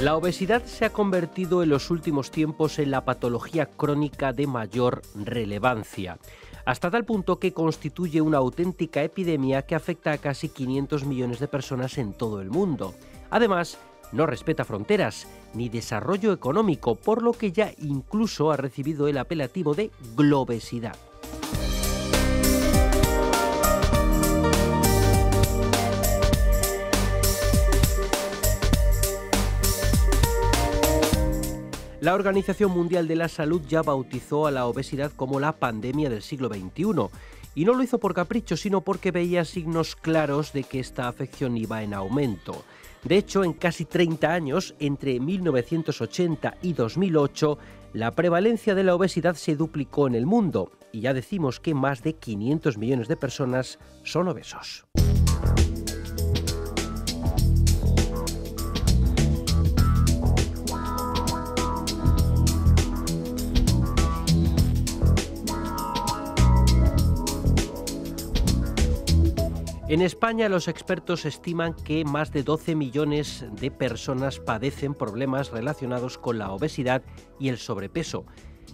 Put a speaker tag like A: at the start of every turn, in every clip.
A: La obesidad se ha convertido en los últimos tiempos en la patología crónica de mayor relevancia hasta tal punto que constituye una auténtica epidemia que afecta a casi 500 millones de personas en todo el mundo. Además, no respeta fronteras ni desarrollo económico, por lo que ya incluso ha recibido el apelativo de globesidad. La Organización Mundial de la Salud ya bautizó a la obesidad como la pandemia del siglo XXI. Y no lo hizo por capricho, sino porque veía signos claros de que esta afección iba en aumento. De hecho, en casi 30 años, entre 1980 y 2008, la prevalencia de la obesidad se duplicó en el mundo y ya decimos que más de 500 millones de personas son obesos. En España los expertos estiman que más de 12 millones de personas padecen problemas relacionados con la obesidad y el sobrepeso.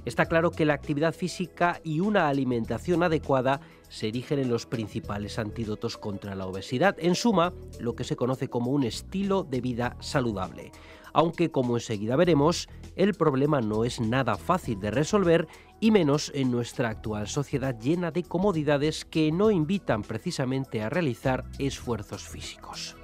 A: Está claro que la actividad física y una alimentación adecuada se erigen en los principales antídotos contra la obesidad, en suma, lo que se conoce como un estilo de vida saludable. Aunque, como enseguida veremos, el problema no es nada fácil de resolver y menos en nuestra actual sociedad llena de comodidades que no invitan precisamente a realizar esfuerzos físicos.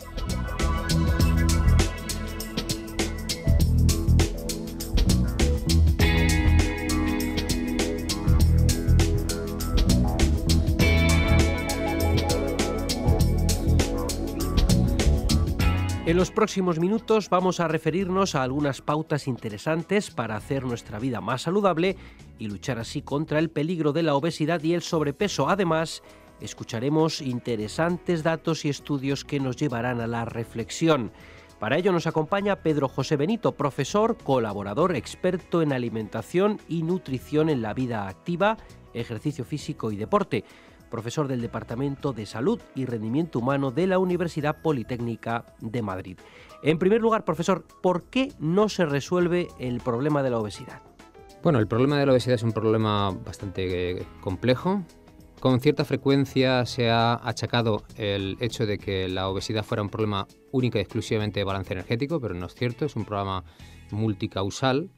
A: En los próximos minutos vamos a referirnos a algunas pautas interesantes para hacer nuestra vida más saludable y luchar así contra el peligro de la obesidad y el sobrepeso. Además, escucharemos interesantes datos y estudios que nos llevarán a la reflexión. Para ello nos acompaña Pedro José Benito, profesor, colaborador, experto en alimentación y nutrición en la vida activa, ejercicio físico y deporte profesor del Departamento de Salud y Rendimiento Humano de la Universidad Politécnica de Madrid. En primer lugar, profesor, ¿por qué no se resuelve el problema de la obesidad?
B: Bueno, el problema de la obesidad es un problema bastante eh, complejo. Con cierta frecuencia se ha achacado el hecho de que la obesidad fuera un problema único y exclusivamente de balance energético, pero no es cierto, es un problema multicausal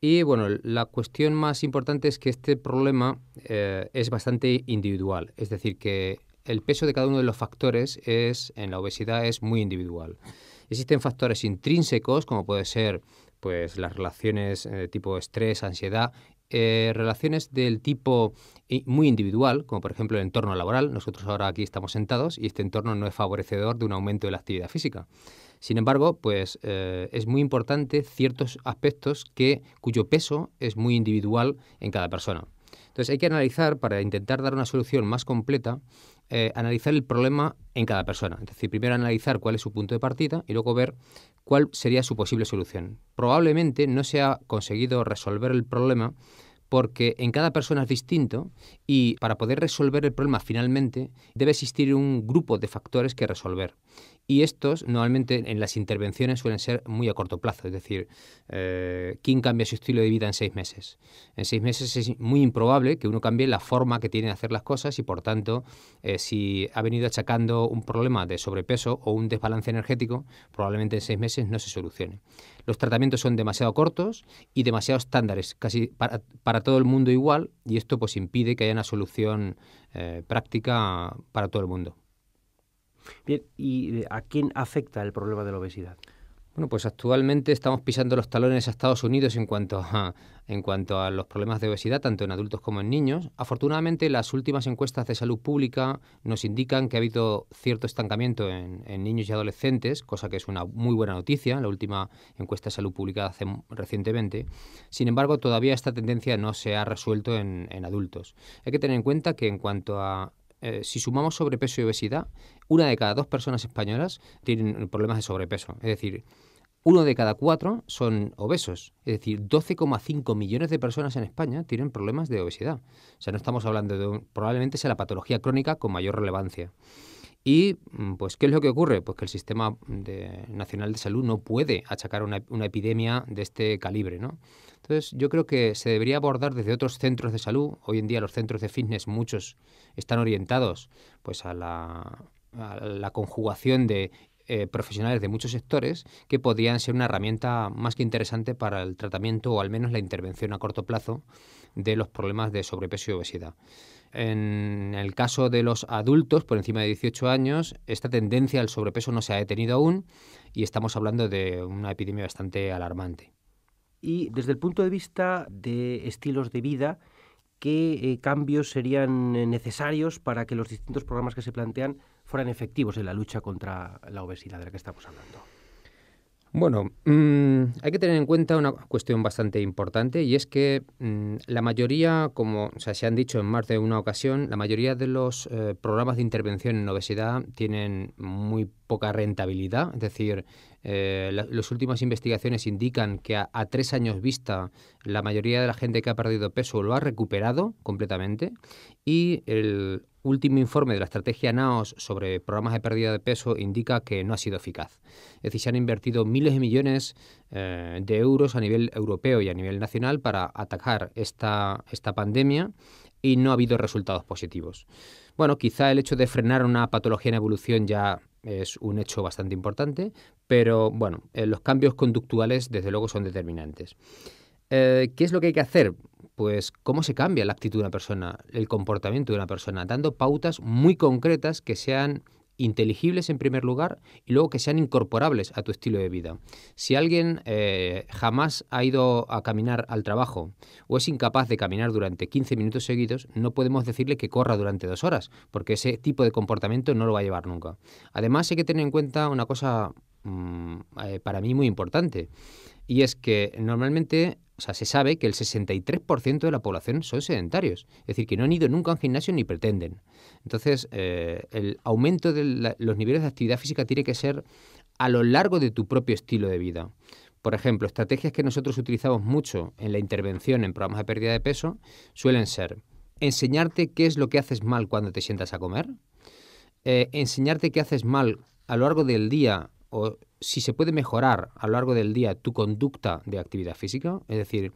B: y bueno, la cuestión más importante es que este problema eh, es bastante individual, es decir, que el peso de cada uno de los factores es en la obesidad es muy individual. Existen factores intrínsecos, como puede ser pues las relaciones de eh, tipo estrés, ansiedad, eh, relaciones del tipo muy individual, como por ejemplo el entorno laboral. Nosotros ahora aquí estamos sentados y este entorno no es favorecedor de un aumento de la actividad física. Sin embargo, pues eh, es muy importante ciertos aspectos que, cuyo peso es muy individual en cada persona. Entonces hay que analizar, para intentar dar una solución más completa, eh, analizar el problema en cada persona. Es decir, primero analizar cuál es su punto de partida y luego ver cuál sería su posible solución. Probablemente no se ha conseguido resolver el problema porque en cada persona es distinto y para poder resolver el problema finalmente debe existir un grupo de factores que resolver. Y estos normalmente en las intervenciones suelen ser muy a corto plazo, es decir, eh, ¿quién cambia su estilo de vida en seis meses? En seis meses es muy improbable que uno cambie la forma que tiene de hacer las cosas y por tanto, eh, si ha venido achacando un problema de sobrepeso o un desbalance energético, probablemente en seis meses no se solucione. Los tratamientos son demasiado cortos y demasiado estándares, casi para, todo el mundo igual, y esto pues impide que haya una solución eh, práctica para todo el mundo.
A: Bien, ¿y eh, a quién afecta el problema de la obesidad? Bueno, pues actualmente
B: estamos pisando los talones a Estados Unidos en cuanto a, en cuanto a los problemas de obesidad, tanto en adultos como en niños. Afortunadamente, las últimas encuestas de salud pública nos indican que ha habido cierto estancamiento en, en niños y adolescentes, cosa que es una muy buena noticia, la última encuesta de salud pública hace recientemente. Sin embargo, todavía esta tendencia no se ha resuelto en, en adultos. Hay que tener en cuenta que en cuanto a eh, si sumamos sobrepeso y obesidad, una de cada dos personas españolas tienen problemas de sobrepeso. Es decir, uno de cada cuatro son obesos. Es decir, 12,5 millones de personas en España tienen problemas de obesidad. O sea, no estamos hablando de... probablemente sea la patología crónica con mayor relevancia. Y, mm, pues, ¿qué es lo que ocurre? Pues que el Sistema Nacional de Salud no puede achacar una, una, epidemia de este calibre, ¿no? Entonces, yo creo que se debería abordar desde otros centros de salud. Hoy en día los centros de fitness, muchos están orientados, pues, a la, la conjugación de eh, profesionales de muchos sectores que podrían ser una herramienta más que interesante para el tratamiento o al menos la intervención a corto plazo de los problemas de sobrepeso y obesidad. En el caso de los adultos por encima de 18 años, esta tendencia al sobrepeso no se ha detenido aún y estamos hablando de una epidemia bastante alarmante.
A: Y desde el punto de vista de estilos de vida, ¿qué eh, cambios serían necesarios para que los distintos programas que se plantean fueran efectivos en la lucha contra la obesidad de la que estamos hablando?
B: Bueno, mm, hay que tener en cuenta una cuestión bastante importante y es que mm, la mayoría, como se han dicho en más de una ocasión, la mayoría de los eh, programas de intervención en obesidad tienen muy poca rentabilidad. Es decir, eh, las últimas investigaciones indican que a, tres años vista la mayoría de la gente que ha perdido peso lo ha recuperado completamente y el último informe de la estrategia NAOS sobre programas de pérdida de peso indica que no ha sido eficaz. Es decir, se han invertido miles de millones eh, de euros a nivel europeo y a nivel nacional para atacar esta, esta pandemia y no ha habido resultados positivos. Bueno, quizá el hecho de frenar una patología en evolución ya es un hecho bastante importante, pero bueno, eh, los cambios conductuales desde luego son determinantes. Eh, ¿Qué es lo que hay que hacer? Pues cómo se cambia la actitud de una persona, el comportamiento de una persona, dando pautas muy concretas que sean inteligibles en primer lugar y luego que sean incorporables a tu estilo de vida. Si alguien eh, jamás ha ido a caminar al trabajo o es incapaz de caminar durante 15 minutos seguidos, no podemos decirle que corra durante dos horas, porque ese tipo de comportamiento no lo va a llevar nunca. Además hay que tener en cuenta una cosa mm, eh, para mí muy importante, y es que normalmente o sea, se sabe que el 63% de la población son sedentarios, es decir, que no han ido nunca a un gimnasio ni pretenden. Entonces, eh, el aumento de los niveles de actividad física tiene que ser a lo largo de tu propio estilo de vida. Por ejemplo, estrategias que nosotros utilizamos mucho en la intervención en programas de pérdida de peso suelen ser enseñarte qué es lo que haces mal cuando te sientas a comer, eh, enseñarte qué haces mal a lo largo del día o si se puede mejorar a lo largo del día tu conducta de actividad física, es decir,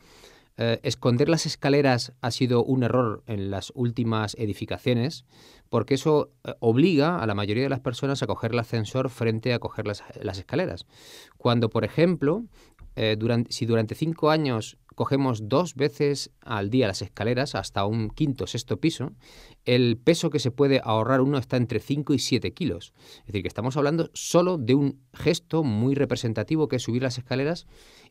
B: eh, esconder las escaleras ha sido un error en las últimas edificaciones, porque eso eh, obliga a la mayoría de las personas a coger el ascensor frente a coger las, escaleras. Cuando, por ejemplo, eh, durante, si durante cinco años cogemos dos veces al día las escaleras hasta un quinto, sexto piso, el peso que se puede ahorrar uno está entre 5 y 7 kilos. Es decir, que estamos hablando solo de un gesto muy representativo que es subir las escaleras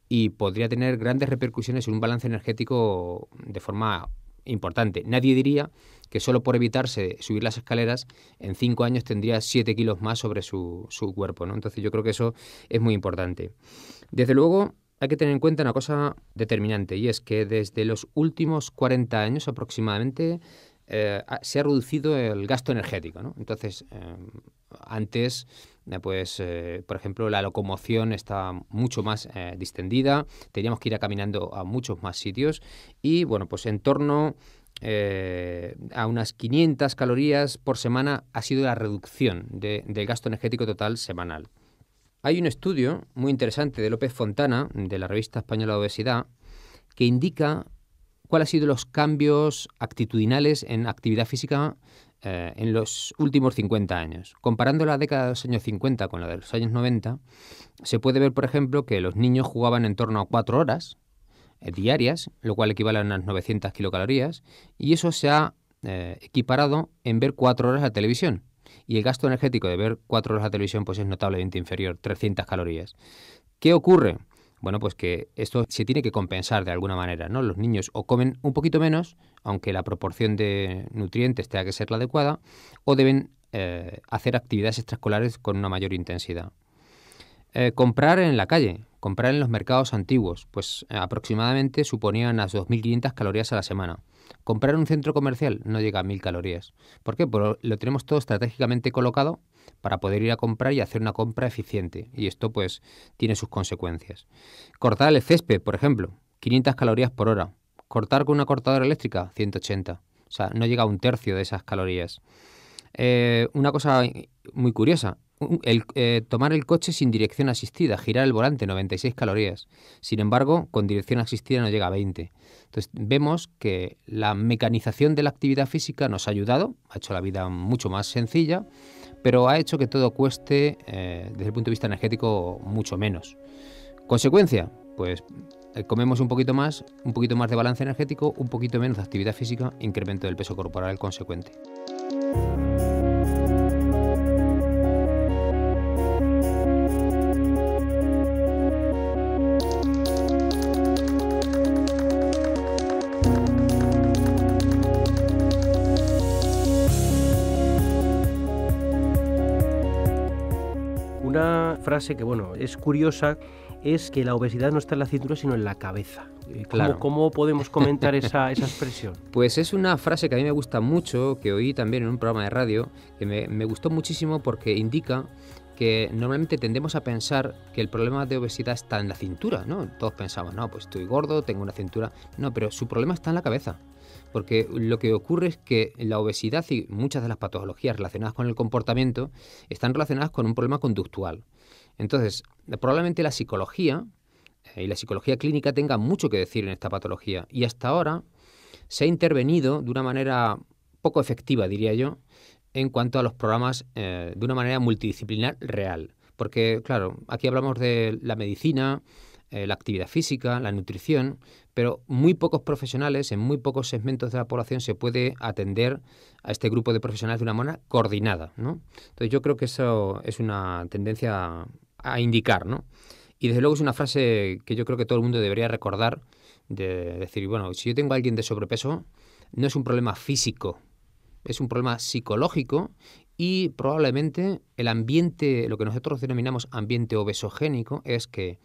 B: y podría tener grandes repercusiones en un balance energético de forma importante. Nadie diría que solo por evitarse subir las escaleras, en cinco años tendría siete kilos más sobre su, su cuerpo. ¿no? Entonces yo creo que eso es muy importante. Desde luego, hay que tener en cuenta una cosa determinante y es que desde los últimos 40 años aproximadamente eh, se ha reducido el gasto energético. Entonces, eh, antes, eh, pues, por ejemplo, la locomoción estaba mucho más distendida, teníamos que ir a caminando a muchos más sitios y, bueno, pues en torno a unas 500 calorías por semana ha sido la reducción del gasto energético total semanal. Hay un estudio muy interesante de López Fontana, de la revista española de obesidad, que indica cuáles han sido los cambios actitudinales en actividad física eh, en los últimos 50 años. Comparando la década de los años 50 con la de los años 90, se puede ver, por ejemplo, que los niños jugaban en torno a 4 horas eh, diarias, lo cual equivale a unas 900 kilocalorías, y eso se ha eh, equiparado en ver 4 horas la televisión y el gasto energético de ver cuatro horas de televisión pues es notablemente inferior, 300 calorías. ¿Qué ocurre? Bueno, pues que esto se tiene que compensar de alguna manera, ¿no? Los niños o comen un poquito menos, aunque la proporción de nutrientes tenga que ser la adecuada, o deben eh, hacer actividades extraescolares con una mayor intensidad. Eh, comprar en la calle, comprar en los mercados antiguos, pues aproximadamente suponían las 2.500 calorías a la semana. Comprar en un centro comercial no llega a mil calorías. ¿Por qué? Porque lo tenemos todo estratégicamente colocado para poder ir a comprar y hacer una compra eficiente. Y esto pues tiene sus consecuencias. Cortar el césped, por ejemplo, 500 calorías por hora. Cortar con una cortadora eléctrica, 180. O sea, no llega a un tercio de esas calorías. Eh, una cosa muy curiosa, el, eh, tomar el coche sin dirección asistida, girar el volante, 96 calorías. Sin embargo, con dirección asistida no llega a 20. Entonces, vemos que la mecanización de la actividad física nos ha ayudado, ha hecho la vida mucho más sencilla, pero ha hecho que todo cueste, eh, desde el punto de vista energético, mucho menos. Consecuencia, pues eh, comemos un poquito más, un poquito más de balance energético, un poquito menos de actividad física, incremento del peso corporal consecuente.
A: frase que, bueno, es curiosa, es que la obesidad no está en la cintura, sino en la cabeza. Eh, ¿Cómo, ¿Cómo, podemos comentar esa, esa, expresión? Pues es
B: una frase que a mí me gusta mucho, que oí también en un programa de radio, que me, me gustó muchísimo porque indica que normalmente tendemos a pensar que el problema de obesidad está en la cintura, ¿no? Todos pensamos, no, pues estoy gordo, tengo una cintura. No, pero su problema está en la cabeza. Porque lo que ocurre es que la obesidad y muchas de las patologías relacionadas con el comportamiento están relacionadas con un problema conductual. Entonces, probablemente la psicología eh, y la psicología clínica tenga mucho que decir en esta patología. Y hasta ahora se ha intervenido de una manera poco efectiva, diría yo, en cuanto a los programas eh, de una manera multidisciplinar real. Porque, claro, aquí hablamos de la medicina, eh, la actividad física, la nutrición, pero muy pocos profesionales, en muy pocos segmentos de la población se puede atender a este grupo de profesionales de una manera coordinada. ¿no? Entonces yo creo que eso es una tendencia a indicar, ¿no? Y desde luego es una frase que yo creo que todo el mundo debería recordar, de decir, bueno, si yo tengo a alguien de sobrepeso, no es un problema físico, es un problema psicológico y probablemente el ambiente, lo que nosotros denominamos ambiente obesogénico, es que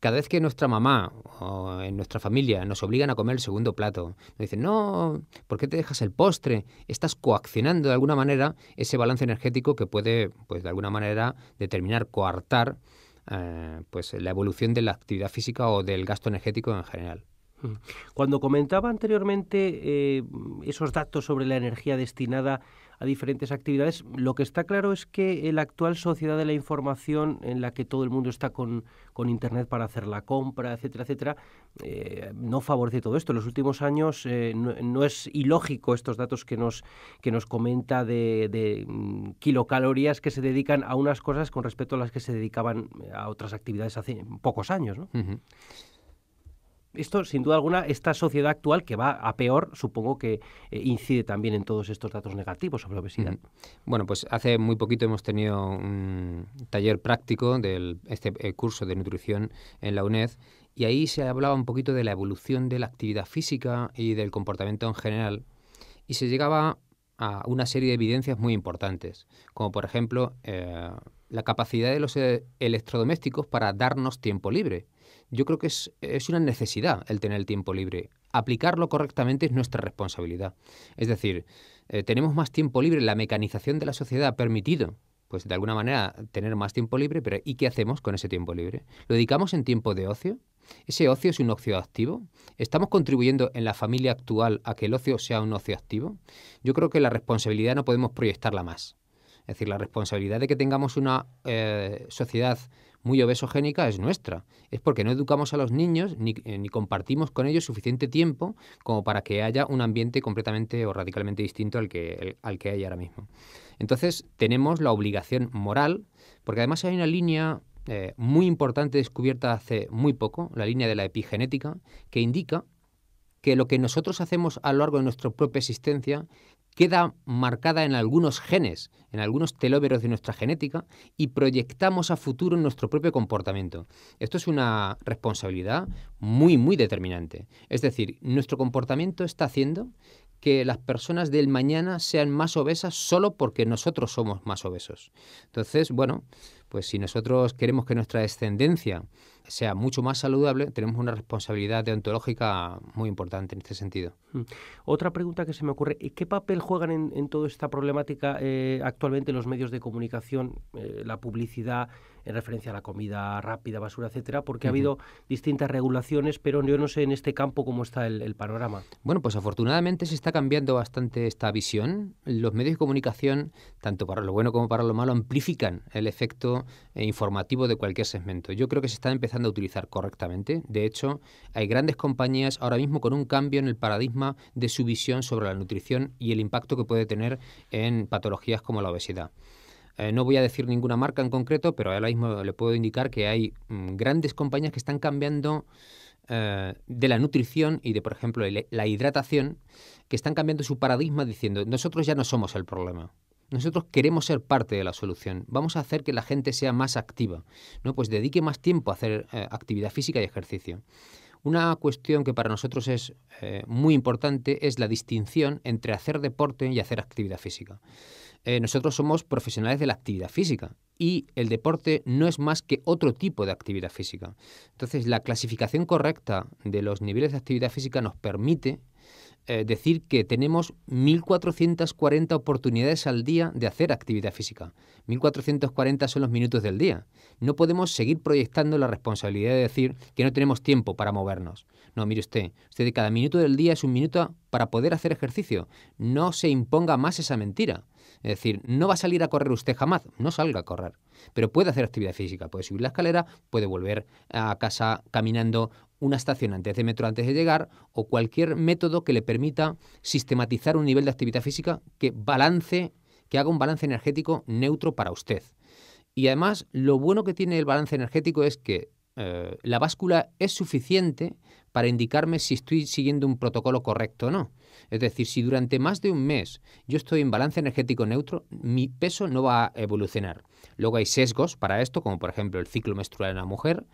B: cada vez que nuestra mamá o en nuestra familia nos obligan a comer el segundo plato, nos dicen, no, ¿por qué te dejas el postre? Estás coaccionando de alguna manera ese balance energético que puede, pues de alguna manera, determinar, coartar eh, pues, la evolución de la actividad física o del gasto energético en general.
A: Mm. Cuando comentaba anteriormente eh, esos datos sobre la energía destinada a diferentes actividades. Lo que está claro es que la actual sociedad de la información en la que todo el mundo está con, con Internet para hacer la compra, etcétera, etcétera, eh, no favorece todo esto. En los últimos años eh, no, es ilógico estos datos que nos, que nos comenta de, mm, kilocalorías que se dedican a unas cosas con respecto a las que se dedicaban a otras actividades hace pocos años. ¿no? esto, sin duda alguna, esta sociedad actual que va a peor, supongo que eh, incide también en todos estos datos negativos sobre la obesidad.
B: Bueno, pues hace muy poquito hemos tenido un taller práctico del este eh, curso de nutrición en la UNED y ahí se hablaba un poquito de la evolución de la actividad física y del comportamiento en general y se llegaba a una serie de evidencias muy importantes, como por ejemplo eh, la capacidad de los electrodomésticos para darnos tiempo libre yo creo que es, una necesidad el tener el tiempo libre. Aplicarlo correctamente es nuestra responsabilidad. Es decir, eh, tenemos más tiempo libre, la mecanización de la sociedad ha permitido pues de alguna manera tener más tiempo libre, pero ¿y qué hacemos con ese tiempo libre? ¿Lo dedicamos en tiempo de ocio? ¿Ese ocio es un ocio activo? ¿Estamos contribuyendo en la familia actual a que el ocio sea un ocio activo? Yo creo que la responsabilidad no podemos proyectarla más. Es decir, la responsabilidad de que tengamos una eh, sociedad muy obesogénica es nuestra. Es porque no educamos a los niños ni, eh, ni compartimos con ellos suficiente tiempo como para que haya un ambiente completamente o radicalmente distinto al que, al que hay ahora mismo. Entonces tenemos la obligación moral, porque además hay una línea eh, muy importante descubierta hace muy poco, la línea de la epigenética, que indica que lo que nosotros hacemos a lo largo de nuestra propia existencia queda marcada en algunos genes, en algunos telómeros de nuestra genética y proyectamos a futuro nuestro propio comportamiento. Esto es una responsabilidad muy, muy determinante. Es decir, nuestro comportamiento está haciendo que las personas del mañana sean más obesas solo porque nosotros somos más obesos. Entonces, bueno, pues si nosotros queremos que nuestra descendencia sea mucho más saludable,
A: tenemos una responsabilidad deontológica muy importante en este sentido. Mm. Otra pregunta que se me ocurre, ¿qué papel juegan en, toda esta problemática eh, actualmente los medios de comunicación, eh, la publicidad, en referencia a la comida rápida, basura, etcétera, porque ha habido distintas regulaciones, pero yo no sé en este campo cómo está el, el panorama.
B: Bueno, pues afortunadamente se está cambiando bastante esta visión. Los medios de comunicación, tanto para lo bueno como para lo malo, amplifican el efecto eh, informativo de cualquier segmento. Yo creo que se está empezando a utilizar correctamente. De hecho, hay grandes compañías ahora mismo con un cambio en el paradigma de su visión sobre la nutrición y el impacto que puede tener en patologías como la obesidad. Eh, no voy a decir ninguna marca en concreto, pero ahora mismo le puedo indicar que hay mm, grandes compañías que están cambiando eh, de la nutrición y de, por ejemplo, la hidratación, que están cambiando su paradigma diciendo, nosotros ya no somos el problema. Nosotros queremos ser parte de la solución. Vamos a hacer que la gente sea más activa, ¿no? Pues dedique más tiempo a hacer eh, actividad física y ejercicio. Una cuestión que para nosotros es muy importante es la distinción entre hacer deporte y hacer actividad física. Eh, nosotros somos profesionales de la actividad física y el deporte no es más que otro tipo de actividad física. Entonces, la clasificación correcta de los niveles de actividad física nos permite eh, decir que tenemos 1.440 oportunidades al día de hacer actividad física. 1.440 son los minutos del día. No podemos seguir proyectando la responsabilidad de decir que no tenemos tiempo para movernos. No, mire usted, usted de cada minuto del día es un minuto para poder hacer ejercicio. No se imponga más esa mentira. Es decir, no va a salir a correr usted jamás, no salga a correr, pero puede hacer actividad física, puede subir la escalera, puede volver a casa caminando una estación antes de metro antes de llegar o cualquier método que le permita sistematizar un nivel de actividad física que balance, que haga un balance energético neutro para usted. Y además, lo bueno que tiene el balance energético es que eh, la báscula es suficiente para indicarme si estoy siguiendo un protocolo correcto o no. Es decir, si durante más de un mes yo estoy en balance energético neutro, mi peso no va a evolucionar. Luego hay sesgos para esto, como por ejemplo el ciclo menstrual en la mujer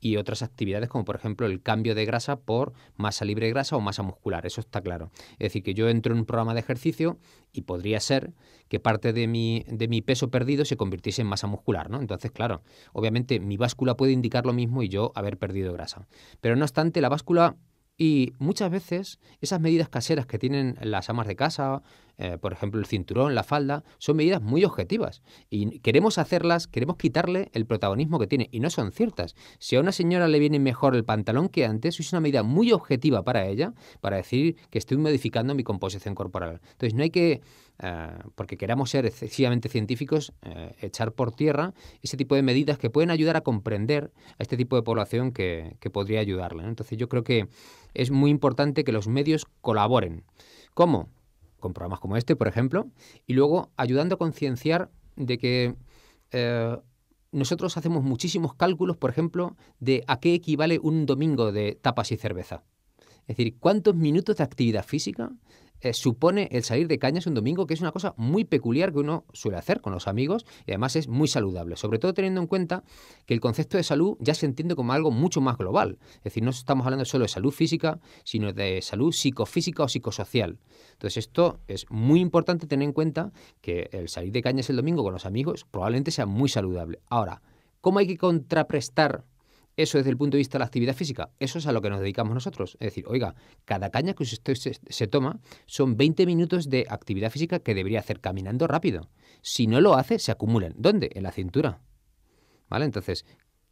B: y otras actividades como por ejemplo el cambio de grasa por masa libre de grasa o masa muscular, eso está claro. Es decir, que yo entro en un programa de ejercicio y podría ser que parte de mi, de mi peso perdido se convirtiese en masa muscular, ¿no? Entonces, claro, obviamente mi báscula puede indicar lo mismo y yo haber perdido grasa. Pero no obstante, la báscula y muchas veces esas medidas caseras que tienen las amas de casa, eh, por ejemplo, el cinturón, la falda, son medidas muy objetivas. Y queremos hacerlas, queremos quitarle el protagonismo que tiene. Y no son ciertas. Si a una señora le viene mejor el pantalón que antes, es una medida muy objetiva para ella, para decir que estoy modificando mi composición corporal. Entonces, no hay que eh, porque queramos ser excesivamente científicos, eh, echar por tierra ese tipo de medidas que pueden ayudar a comprender a este tipo de población que, podría ayudarle. Entonces yo creo que es muy importante que los medios colaboren. ¿Cómo? con programas como este, por ejemplo, y luego ayudando a concienciar de que eh, nosotros hacemos muchísimos cálculos, por ejemplo, de a qué equivale un domingo de tapas y cerveza. Es decir, ¿cuántos minutos de actividad física eh, supone el salir de cañas un domingo, que es una cosa muy peculiar que uno suele hacer con los amigos y además es muy saludable, sobre todo teniendo en cuenta que el concepto de salud ya se entiende como algo mucho más global. Es decir, no estamos hablando solo de salud física, sino de salud psicofísica o psicosocial. Entonces esto es muy importante tener en cuenta que el salir de cañas el domingo con los amigos probablemente sea muy saludable. Ahora, ¿cómo hay que contraprestar eso desde el punto de vista de la actividad física, eso es a lo que nos dedicamos nosotros. Es decir, oiga, cada caña que usted se, toma son 20 minutos de actividad física que debería hacer caminando rápido. Si no lo hace, se acumulan. ¿Dónde? En la cintura. ¿Vale? Entonces,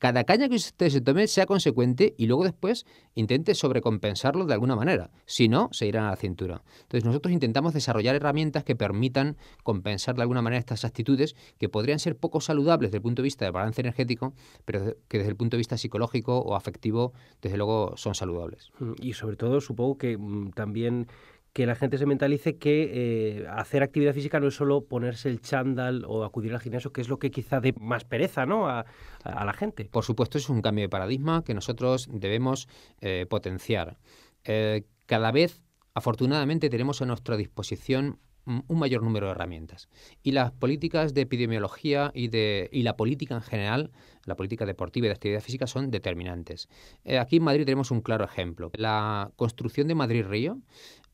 B: cada caña que usted se tome sea consecuente y luego después intente sobrecompensarlo de alguna manera. Si no, se irán a la cintura. Entonces nosotros intentamos desarrollar herramientas que permitan compensar de alguna manera estas actitudes que podrían ser poco saludables desde el punto de vista del balance energético, pero que desde el punto de vista psicológico o afectivo, desde luego, son saludables.
A: Mm, y sobre todo, supongo que mm, también que la gente se mentalice que eh, hacer actividad física no es solo ponerse el chándal o acudir al gimnasio, que es lo que quizá dé más pereza ¿no? a, la gente. Por supuesto, es un cambio de paradigma que nosotros debemos
B: eh, potenciar. Eh, cada vez, afortunadamente, tenemos a nuestra disposición un mayor número de herramientas. Y las políticas de epidemiología y, de, la política en general, la política deportiva y de actividad física son determinantes. aquí en Madrid tenemos un claro ejemplo. La construcción de Madrid-Río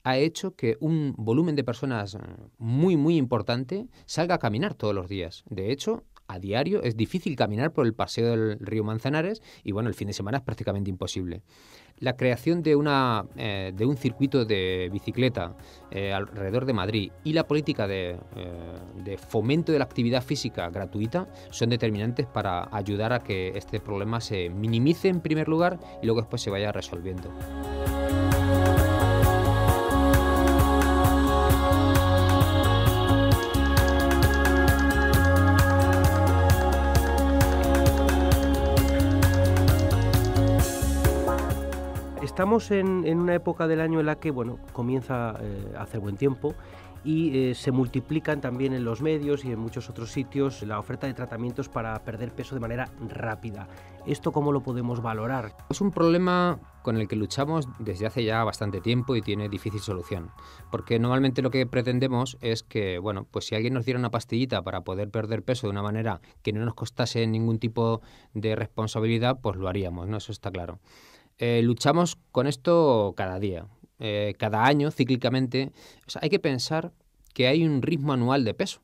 B: ha hecho que un volumen de personas eh, muy, muy importante salga a caminar todos los días. De hecho, a diario es difícil caminar por el paseo del río Manzanares y bueno, el fin de semana es prácticamente imposible. La creación de, una, eh, de un circuito de bicicleta eh, alrededor de Madrid y la política de, fomento de la actividad física gratuita son determinantes para ayudar a que este problema se minimice en primer lugar y luego después se vaya resolviendo.
A: estamos en, una época del año en la que bueno, comienza eh, a hacer buen tiempo y eh, se multiplican también en los medios y en muchos otros sitios la oferta de tratamientos para perder peso de manera rápida. ¿Esto cómo lo podemos valorar?
B: Es un problema con el que luchamos desde hace ya bastante tiempo y tiene difícil solución. Porque normalmente lo que pretendemos es que, bueno, pues si alguien nos diera una pastillita para poder perder peso de una manera que no nos costase ningún tipo de responsabilidad, pues lo haríamos, ¿no? Eso está claro. Eh, luchamos con esto cada día, eh, cada año, cíclicamente. hay que pensar que hay un ritmo anual de peso.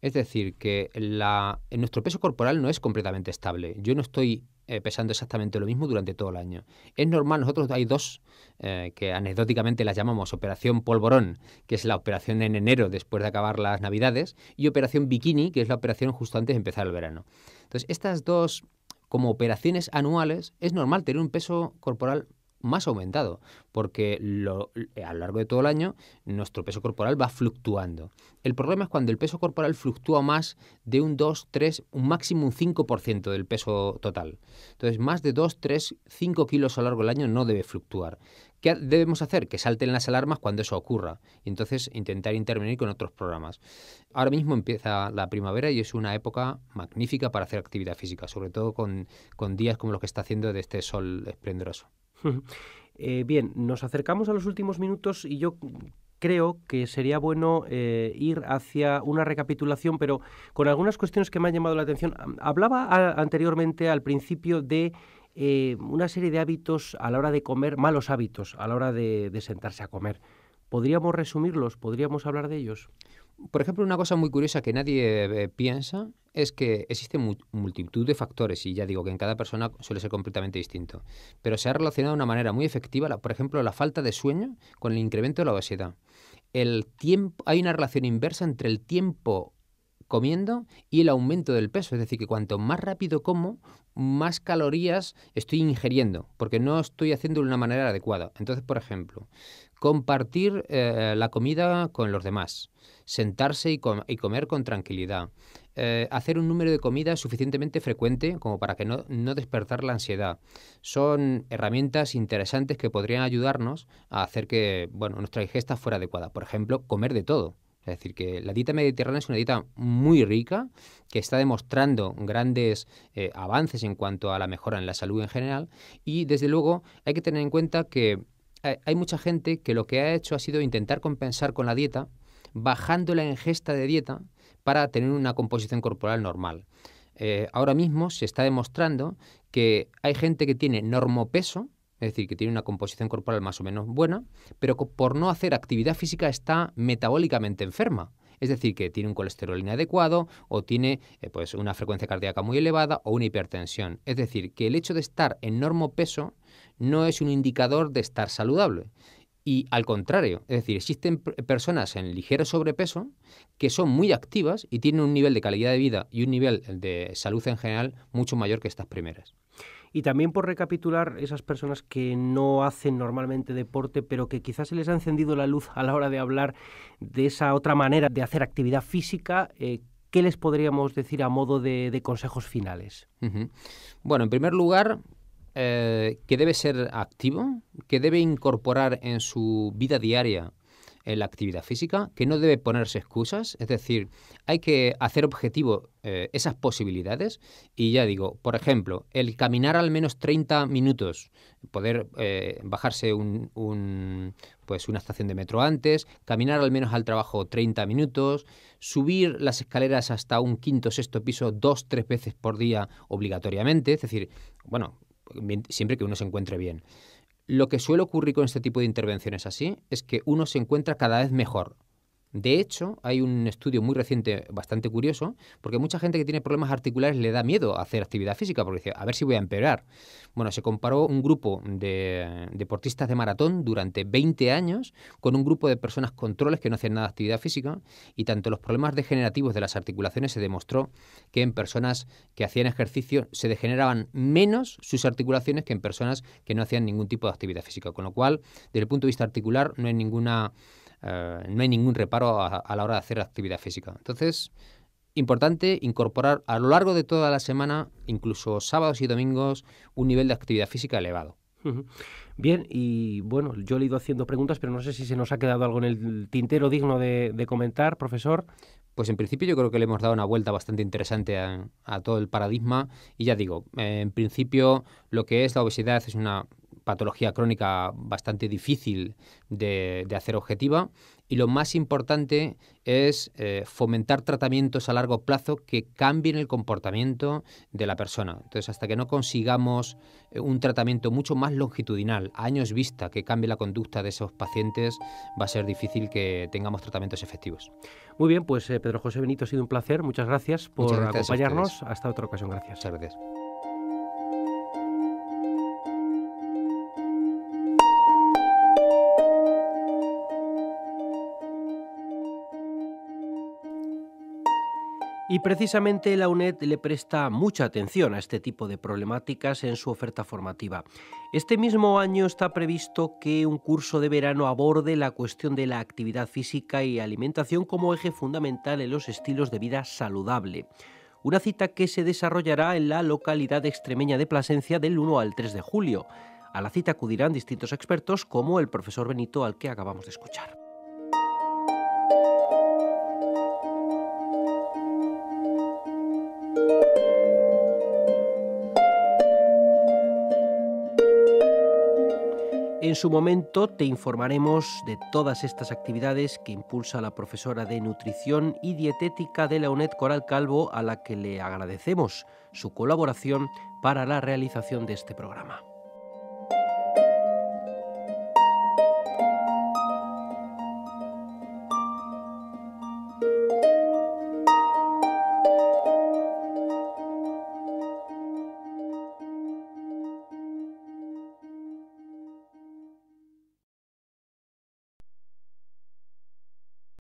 B: Es decir, que la, nuestro peso corporal no es completamente estable. Yo no estoy eh, pesando exactamente lo mismo durante todo el año. Es normal, nosotros hay dos que anecdóticamente las llamamos Operación Polvorón, que es la operación en enero después de acabar las Navidades, y Operación Bikini, que es la operación justo antes de empezar el verano. Entonces, estas dos como operaciones anuales, es normal tener un peso corporal más aumentado, porque a lo largo de todo el año nuestro peso corporal va fluctuando. El problema es cuando el peso corporal fluctúa más de un 2, 3, un máximo un 5% del peso total. Entonces, más de 2, 3, 5 kilos a lo largo del año no debe fluctuar. ¿Qué debemos hacer? Que salten las alarmas cuando eso ocurra. Y entonces intentar intervenir con otros programas. Ahora mismo empieza la primavera y es una época magnífica para hacer actividad física, sobre todo con, con días como los que está haciendo de este sol esplendoroso.
A: Eh, bien, nos acercamos a los últimos minutos y yo creo que sería bueno eh, ir hacia una recapitulación, pero con algunas cuestiones que me han llamado la atención. Hablaba anteriormente al principio de eh, una serie de hábitos a la hora de comer, malos hábitos a la hora de, de sentarse a comer. ¿Podríamos resumirlos? ¿Podríamos hablar de ellos? por ejemplo, una cosa muy curiosa que nadie eh, piensa es que
B: existe multitud de factores y ya digo que en cada persona suele ser completamente distinto. Pero se ha relacionado de una manera muy efectiva, por ejemplo, la falta de sueño con el incremento de la obesidad. El tiempo, hay una relación inversa entre el tiempo comiendo y el aumento del peso. Es decir, que cuanto más rápido como, más calorías estoy ingiriendo, porque no estoy haciendo de una manera adecuada. Entonces, por ejemplo, compartir eh, la comida con los demás, sentarse y, comer con tranquilidad, eh, hacer un número de comidas suficientemente frecuente como para que no, despertar la ansiedad. Son herramientas interesantes que podrían ayudarnos a hacer que bueno, nuestra ingesta fuera adecuada. Por ejemplo, comer de todo. Es decir, que la dieta mediterránea es una dieta muy rica, que está demostrando grandes eh, avances en cuanto a la mejora en la salud en general. Y desde luego hay que tener en cuenta que hay mucha gente que lo que ha hecho ha sido intentar compensar con la dieta, bajando la ingesta de dieta para tener una composición corporal normal. Eh, ahora mismo se está demostrando que hay gente que tiene normopeso, es decir, que tiene una composición corporal más o menos buena, pero por no hacer actividad física está metabólicamente enferma. Es decir, que tiene un colesterol inadecuado o tiene eh, pues una frecuencia cardíaca muy elevada o una hipertensión. Es decir, que el hecho de estar en normopeso peso no es un indicador de estar saludable. Y al contrario, es decir, existen personas en ligero sobrepeso que son muy activas y tienen un nivel de calidad de vida y un nivel de salud en general mucho mayor que estas primeras.
A: Y también por recapitular, esas personas que no hacen normalmente deporte, pero que quizás se les ha encendido la luz a la hora de hablar de esa otra manera de hacer actividad física, eh, ¿qué les podríamos decir a modo de, consejos finales? Bueno, en primer lugar, eh, que debe ser
B: activo, que debe incorporar en su vida diaria eh, la actividad física, que no debe ponerse excusas, es decir, hay que hacer objetivo eh, esas posibilidades y ya digo, por ejemplo, el caminar al menos 30 minutos, poder bajarse un, pues una estación de metro antes, caminar al menos al trabajo 30 minutos, subir las escaleras hasta un quinto, sexto piso dos, tres veces por día obligatoriamente, es decir, bueno, siempre que uno se encuentre bien. Lo que suele ocurrir con este tipo de intervenciones así es que uno se encuentra cada vez mejor. De hecho, hay un estudio muy reciente, bastante curioso, porque mucha gente que tiene problemas articulares le da miedo a hacer actividad física, porque dice, a ver si voy a empeorar. Bueno, se comparó un grupo de deportistas de maratón durante 20 años con un grupo de personas controles que no hacían nada de actividad física, y tanto los problemas degenerativos de las articulaciones se demostró que en personas que hacían ejercicio se degeneraban menos sus articulaciones que en personas que no hacían ningún tipo de actividad física. Con lo cual, desde el punto de vista articular, no hay ninguna eh, no hay ningún reparo a, la hora de hacer actividad física. Entonces, importante incorporar a lo largo de toda la semana, incluso sábados y domingos, un nivel de actividad física elevado.
A: Bien, y bueno, yo le he ido haciendo preguntas, pero no sé si se nos ha quedado algo en el tintero digno de comentar, profesor pues en principio yo creo que le hemos dado una vuelta bastante interesante a,
B: todo el paradigma. Y ya digo, eh, en principio lo que es la obesidad es una patología crónica bastante difícil de hacer objetiva y lo más importante es eh, fomentar tratamientos a largo plazo que cambien el comportamiento de la persona. Entonces, hasta que no consigamos eh, un tratamiento mucho más longitudinal, a años vista, que cambie la conducta de esos pacientes, va a ser difícil que tengamos tratamientos efectivos.
A: Muy bien, pues eh, Pedro José Benito, ha sido un placer. Muchas gracias por acompañarnos.
B: Hasta otra ocasión. Gracias. Muchas gracias.
A: Y precisamente la UNED le presta mucha atención a este tipo de problemáticas en su oferta formativa. Este mismo año está previsto que un curso de verano aborde la cuestión de la actividad física y alimentación como eje fundamental en los estilos de vida saludable. Una cita que se desarrollará en la localidad extremeña de Plasencia del 1 al 3 de julio. A la cita acudirán distintos expertos como el profesor Benito al que acabamos de escuchar. En su momento te informaremos de todas estas actividades que impulsa la profesora de nutrición y dietética de la UNED Coral Calvo, a la que le agradecemos su colaboración para la realización de este programa.